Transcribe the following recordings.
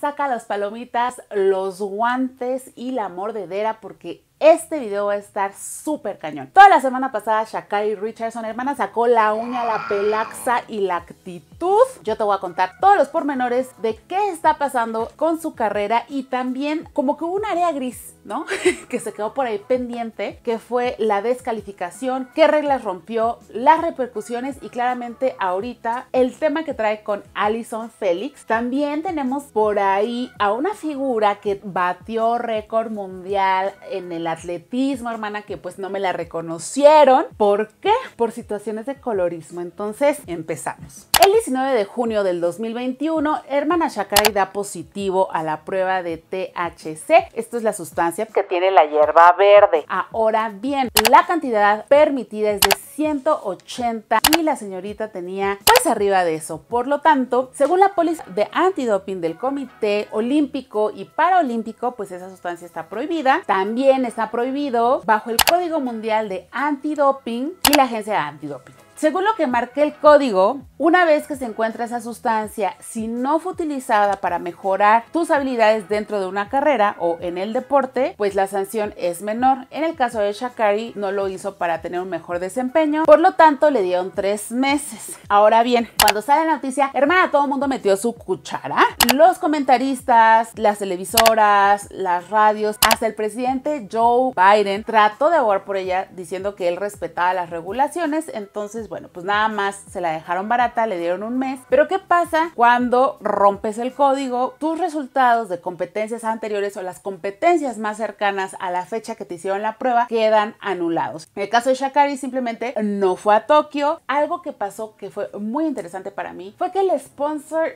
saca las palomitas, los guantes y la mordedera porque este video va a estar súper cañón. Toda la semana pasada Shakai Richardson, hermana, sacó la uña, la pelaxa y la actitud. Yo te voy a contar todos los pormenores de qué está pasando con su carrera y también como que hubo un área gris, ¿no? que se quedó por ahí pendiente, que fue la descalificación, qué reglas rompió, las repercusiones y claramente ahorita el tema que trae con Alison Félix. También tenemos por ahí a una figura que batió récord mundial en el atletismo, hermana, que pues no me la reconocieron. ¿Por qué? Por situaciones de colorismo. Entonces, empezamos. El 19 de junio del 2021, hermana Shakari da positivo a la prueba de THC. Esto es la sustancia que tiene la hierba verde. Ahora bien, la cantidad permitida es de 180 y la señorita tenía pues arriba de eso. Por lo tanto, según la póliza de antidoping del Comité Olímpico y Paralímpico, pues esa sustancia está prohibida. También está prohibido bajo el Código Mundial de Antidoping y la Agencia de Antidoping. Según lo que marque el código, una vez que se encuentra esa sustancia, si no fue utilizada para mejorar tus habilidades dentro de una carrera o en el deporte, pues la sanción es menor. En el caso de Shakari no lo hizo para tener un mejor desempeño, por lo tanto le dieron tres meses. Ahora bien, cuando sale la noticia, hermana, todo el mundo metió su cuchara. Los comentaristas, las televisoras, las radios, hasta el presidente Joe Biden trató de abogar por ella diciendo que él respetaba las regulaciones, entonces bueno, pues nada más se la dejaron barata, le dieron un mes. Pero ¿qué pasa cuando rompes el código? Tus resultados de competencias anteriores o las competencias más cercanas a la fecha que te hicieron la prueba quedan anulados. En el caso de Shakari simplemente no fue a Tokio. Algo que pasó que fue muy interesante para mí fue que el sponsor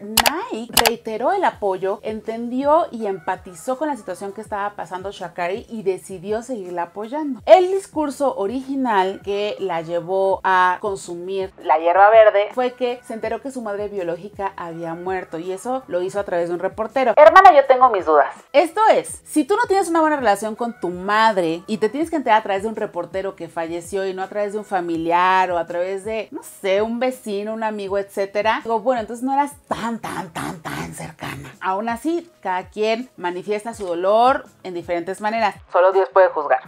Nike reiteró el apoyo, entendió y empatizó con la situación que estaba pasando Shakari y decidió seguirla apoyando. El discurso original que la llevó a construir consumir la hierba verde, fue que se enteró que su madre biológica había muerto y eso lo hizo a través de un reportero. Hermana, yo tengo mis dudas. Esto es, si tú no tienes una buena relación con tu madre y te tienes que enterar a través de un reportero que falleció y no a través de un familiar o a través de, no sé, un vecino, un amigo, etcétera, digo, bueno, entonces no eras tan, tan, tan, tan cercana. Aún así, cada quien manifiesta su dolor en diferentes maneras. Solo Dios puede juzgar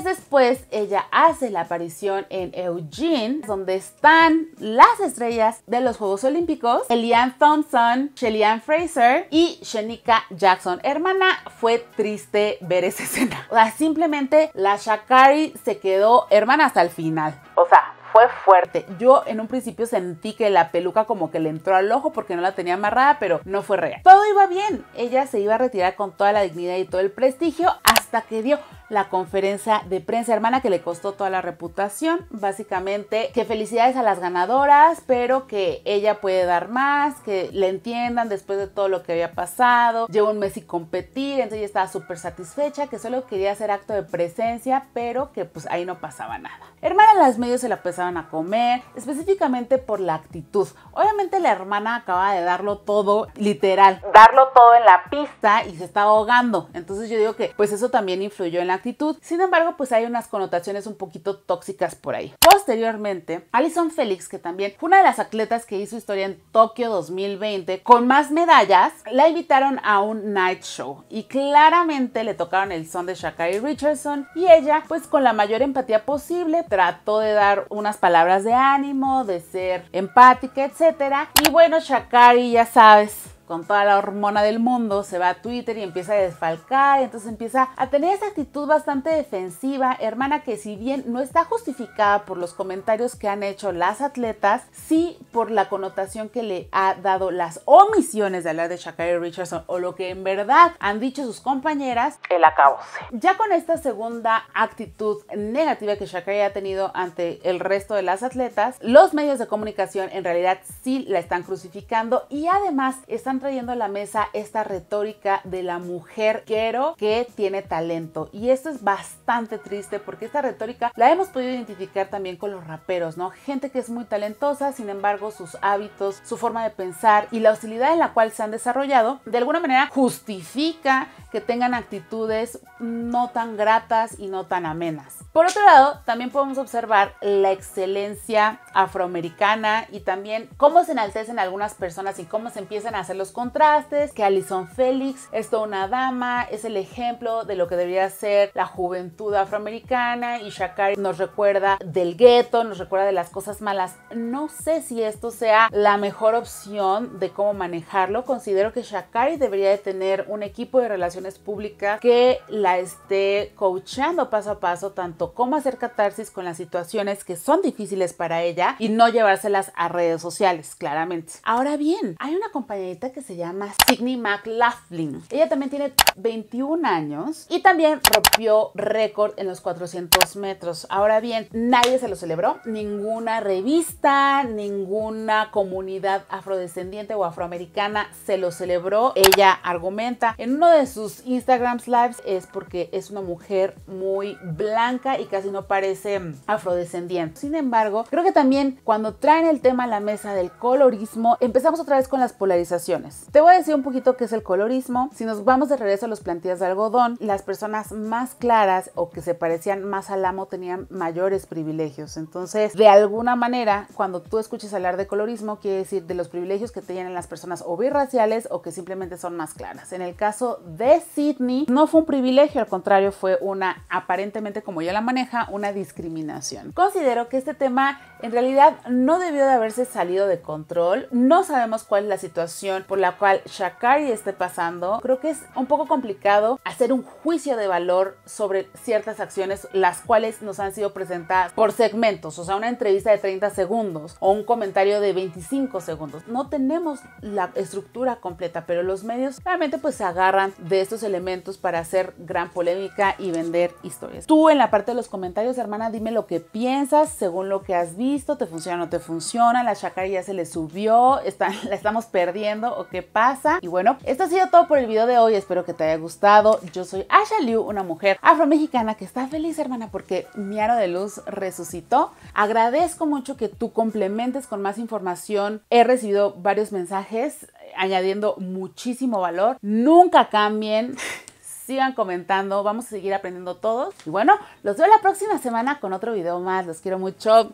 después, ella hace la aparición en Eugene, donde están las estrellas de los Juegos Olímpicos, Elian Thompson, shelly Fraser y Shenika Jackson. Hermana, fue triste ver esa escena. O sea, simplemente la Shakari se quedó hermana hasta el final. O sea, fue fuerte. Yo en un principio sentí que la peluca como que le entró al ojo porque no la tenía amarrada, pero no fue real. Todo iba bien. Ella se iba a retirar con toda la dignidad y todo el prestigio hasta que dio la conferencia de prensa hermana que le costó toda la reputación. Básicamente, que felicidades a las ganadoras, pero que ella puede dar más, que le entiendan después de todo lo que había pasado. Lleva un mes y competir, entonces ella estaba súper satisfecha, que solo quería hacer acto de presencia, pero que pues ahí no pasaba nada. Hermana, las medios se la empezaban a comer, específicamente por la actitud. Obviamente la hermana acaba de darlo todo, literal, darlo todo en la pista y se estaba ahogando. Entonces yo digo que pues eso también influyó en la sin embargo, pues hay unas connotaciones un poquito tóxicas por ahí. Posteriormente, Alison Félix, que también fue una de las atletas que hizo historia en Tokio 2020 con más medallas, la invitaron a un night show y claramente le tocaron el son de Shakari Richardson y ella, pues con la mayor empatía posible, trató de dar unas palabras de ánimo, de ser empática, etcétera. Y bueno, Shakari, ya sabes, con toda la hormona del mundo, se va a Twitter y empieza a desfalcar, y entonces empieza a tener esa actitud bastante defensiva, hermana que si bien no está justificada por los comentarios que han hecho las atletas, sí por la connotación que le ha dado las omisiones de hablar de Shakira Richardson o lo que en verdad han dicho sus compañeras, el acabo, Ya con esta segunda actitud negativa que Shakira ha tenido ante el resto de las atletas, los medios de comunicación en realidad sí la están crucificando y además están trayendo a la mesa esta retórica de la mujer quiero que tiene talento. Y esto es bastante triste porque esta retórica la hemos podido identificar también con los raperos, ¿no? Gente que es muy talentosa, sin embargo sus hábitos, su forma de pensar y la hostilidad en la cual se han desarrollado, de alguna manera justifica que tengan actitudes no tan gratas y no tan amenas. Por otro lado, también podemos observar la excelencia afroamericana y también cómo se enaltecen algunas personas y cómo se empiezan a hacer los contrastes, que Alison Félix es toda una dama, es el ejemplo de lo que debería ser la juventud afroamericana y Shakari nos recuerda del gueto, nos recuerda de las cosas malas. No sé si esto sea la mejor opción de cómo manejarlo. Considero que Shakari debería de tener un equipo de relaciones pública que la esté coachando paso a paso, tanto cómo hacer catarsis con las situaciones que son difíciles para ella y no llevárselas a redes sociales, claramente. Ahora bien, hay una compañerita que se llama Sidney McLaughlin. Ella también tiene 21 años y también rompió récord en los 400 metros. Ahora bien, nadie se lo celebró, ninguna revista, ninguna comunidad afrodescendiente o afroamericana se lo celebró. Ella argumenta en uno de sus Instagram Instagrams lives es porque es una mujer muy blanca y casi no parece mm, afrodescendiente. Sin embargo, creo que también cuando traen el tema a la mesa del colorismo, empezamos otra vez con las polarizaciones. Te voy a decir un poquito qué es el colorismo. Si nos vamos de regreso a los plantillas de algodón, las personas más claras o que se parecían más al amo tenían mayores privilegios. Entonces, de alguna manera, cuando tú escuches hablar de colorismo, quiere decir de los privilegios que tienen las personas o birraciales o que simplemente son más claras. En el caso de Sydney no fue un privilegio, al contrario, fue una, aparentemente como ella la maneja, una discriminación. Considero que este tema en realidad no debió de haberse salido de control. No sabemos cuál es la situación por la cual Shakari esté pasando. Creo que es un poco complicado hacer un juicio de valor sobre ciertas acciones, las cuales nos han sido presentadas por segmentos, o sea, una entrevista de 30 segundos o un comentario de 25 segundos. No tenemos la estructura completa, pero los medios realmente pues se agarran de elementos para hacer gran polémica y vender historias. Tú en la parte de los comentarios, hermana, dime lo que piensas según lo que has visto, te funciona o no te funciona, la chacara ya se le subió, está, la estamos perdiendo o qué pasa. Y bueno, esto ha sido todo por el video de hoy, espero que te haya gustado. Yo soy Asha Liu, una mujer afromexicana que está feliz, hermana, porque mi aro de luz resucitó. Agradezco mucho que tú complementes con más información. He recibido varios mensajes añadiendo muchísimo valor. Nunca cambien. Sigan comentando, vamos a seguir aprendiendo todos. Y bueno, los veo la próxima semana con otro video más. Los quiero mucho.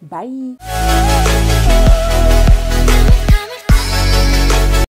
Bye.